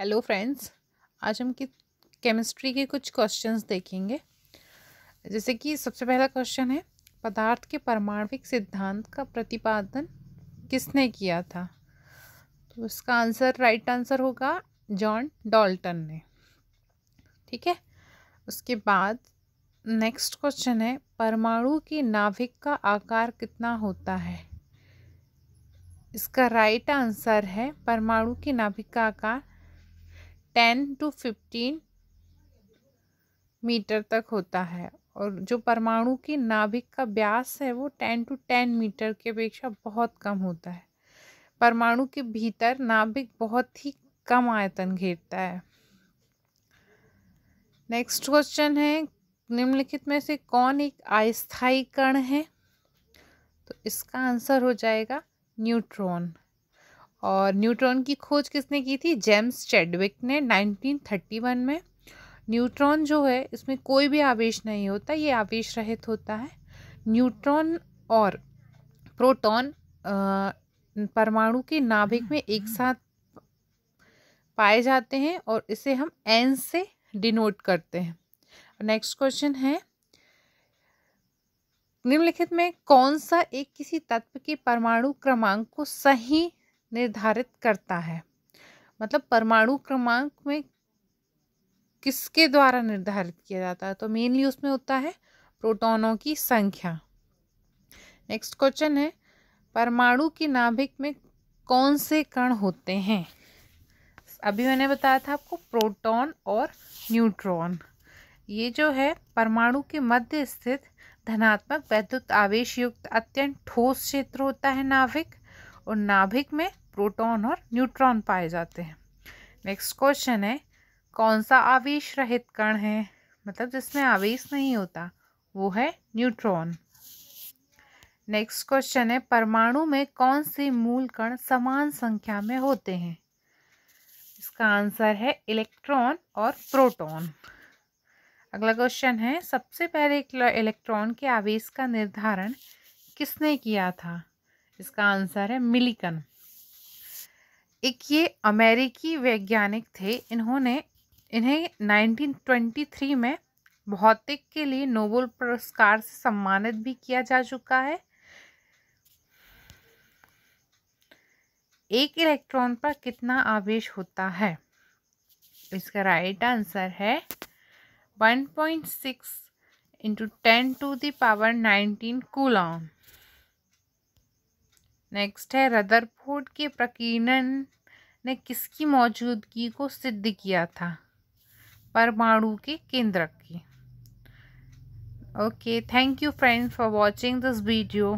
Hello friends आज हम की केमिस्ट्री के कुछ क्वेश्चंस देखेंगे जैसे कि सबसे पहला क्वेश्चन है पदार्थ के परमाणविक सिद्धांत का प्रतिपादन किसने किया था तो इसका आंसर राइट आंसर होगा जॉन डॉल्टन ने ठीक है उसके बाद नेक्स्ट क्वेश्चन है परमाणु की नाभिक का आकार कितना होता है इसका राइट आंसर है परमाणु की नाभिक का आकार टेन टू फिफ्टीन मीटर तक होता है और जो परमाणु की नाभिक का व्यास है वो टेन टू टेन मीटर के अपेक्षा बहुत कम होता है परमाणु के भीतर नाभिक बहुत ही कम आयतन घेरता है नेक्स्ट क्वेश्चन है निम्नलिखित में से कौन एक अस्थायी कण है तो इसका आंसर हो जाएगा न्यूट्रॉन और न्यूट्रॉन की खोज किसने की थी जेम्स चेडविक ने 1931 में न्यूट्रॉन जो है इसमें कोई भी आवेश नहीं होता ये आवेश रहित होता है न्यूट्रॉन और प्रोटॉन परमाणु के नाभिक में एक हाँ। साथ पाए जाते हैं और इसे हम एन से डिनोट करते हैं नेक्स्ट क्वेश्चन है निम्नलिखित में कौन सा एक किसी तत्व के परमाणु क्रमांक को सही निर्धारित करता है मतलब परमाणु क्रमांक में किसके द्वारा निर्धारित किया जाता है तो मेनली उसमें होता है प्रोटॉनों की संख्या नेक्स्ट क्वेश्चन है परमाणु की नाभिक में कौन से कण होते हैं अभी मैंने बताया था आपको प्रोटॉन और न्यूट्रॉन ये जो है परमाणु के मध्य स्थित धनात्मक वैद्युत आवेश युक्त अत्यंत ठोस क्षेत्र होता है नाभिक और नाभिक में प्रोटॉन और न्यूट्रॉन पाए जाते हैं नेक्स्ट क्वेश्चन है कौन सा आवेश रहित कण है मतलब जिसमें आवेश नहीं होता वो है न्यूट्रॉन नेक्स्ट क्वेश्चन है परमाणु में कौन से मूल कण समान संख्या में होते हैं इसका आंसर है इलेक्ट्रॉन और प्रोटॉन अगला क्वेश्चन है सबसे पहले इलेक्ट्रॉन के आवेश का निर्धारण किसने किया था इसका आंसर है मिलिकन एक ये अमेरिकी वैज्ञानिक थे इन्होंने इन्हें 1923 में भौतिक के लिए नोबल पुरस्कार से सम्मानित भी किया जा चुका है एक इलेक्ट्रॉन पर कितना आवेश होता है इसका राइट आंसर है 1.6 point six into ten to the power nineteen coulomb next है रदरफोर्ड के प्रकीर्णन ने किसकी मौजूदगी को सिद्ध किया था परमाणु के केंद्रक की okay thank you friends for watching this video